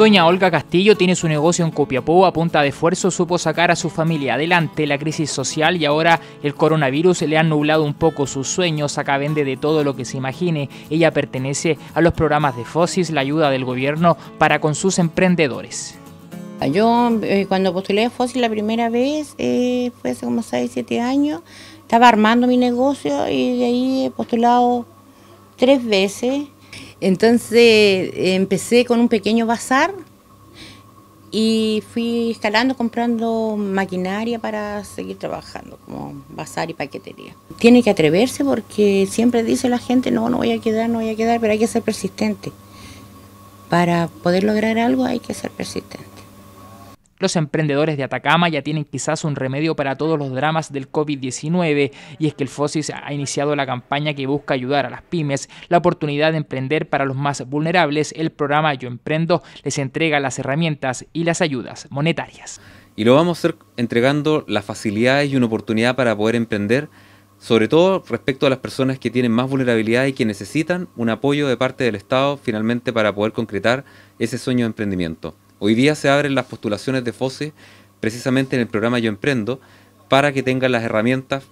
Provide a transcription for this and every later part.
Doña Olga Castillo tiene su negocio en Copiapó, a punta de esfuerzo supo sacar a su familia adelante. La crisis social y ahora el coronavirus le ha nublado un poco sus sueños, acá vende de todo lo que se imagine. Ella pertenece a los programas de FOSIS, la ayuda del gobierno para con sus emprendedores. Yo eh, cuando postulé a FOSIS la primera vez, eh, fue hace como 6, 7 años, estaba armando mi negocio y de ahí he postulado tres veces entonces empecé con un pequeño bazar y fui escalando, comprando maquinaria para seguir trabajando, como bazar y paquetería. Tiene que atreverse porque siempre dice la gente, no, no voy a quedar, no voy a quedar, pero hay que ser persistente. Para poder lograr algo hay que ser persistente. Los emprendedores de Atacama ya tienen quizás un remedio para todos los dramas del COVID-19 y es que el FOSIS ha iniciado la campaña que busca ayudar a las pymes, la oportunidad de emprender para los más vulnerables. El programa Yo Emprendo les entrega las herramientas y las ayudas monetarias. Y lo vamos a hacer entregando las facilidades y una oportunidad para poder emprender, sobre todo respecto a las personas que tienen más vulnerabilidad y que necesitan un apoyo de parte del Estado finalmente para poder concretar ese sueño de emprendimiento. Hoy día se abren las postulaciones de FOSE precisamente en el programa Yo Emprendo para que tengan las herramientas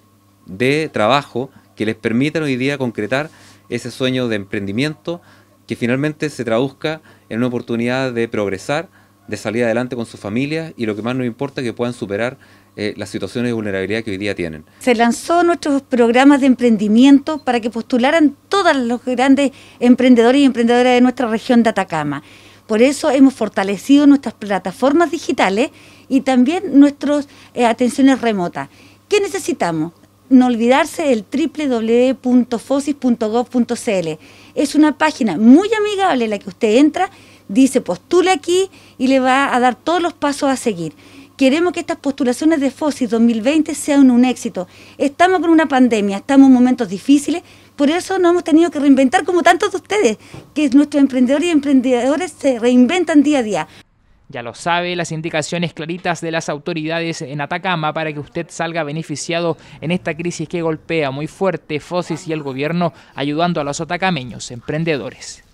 de trabajo que les permitan hoy día concretar ese sueño de emprendimiento que finalmente se traduzca en una oportunidad de progresar, de salir adelante con sus familias y lo que más nos importa que puedan superar eh, las situaciones de vulnerabilidad que hoy día tienen. Se lanzó nuestros programas de emprendimiento para que postularan todos los grandes emprendedores y emprendedoras de nuestra región de Atacama. Por eso hemos fortalecido nuestras plataformas digitales y también nuestras eh, atenciones remotas. ¿Qué necesitamos? No olvidarse del www.fosis.gov.cl. Es una página muy amigable en la que usted entra, dice postule aquí y le va a dar todos los pasos a seguir. Queremos que estas postulaciones de FOSIS 2020 sean un éxito. Estamos con una pandemia, estamos en momentos difíciles, por eso no hemos tenido que reinventar como tantos de ustedes, que nuestros emprendedores y emprendedores se reinventan día a día. Ya lo sabe, las indicaciones claritas de las autoridades en Atacama para que usted salga beneficiado en esta crisis que golpea muy fuerte Fosis y el gobierno, ayudando a los atacameños emprendedores.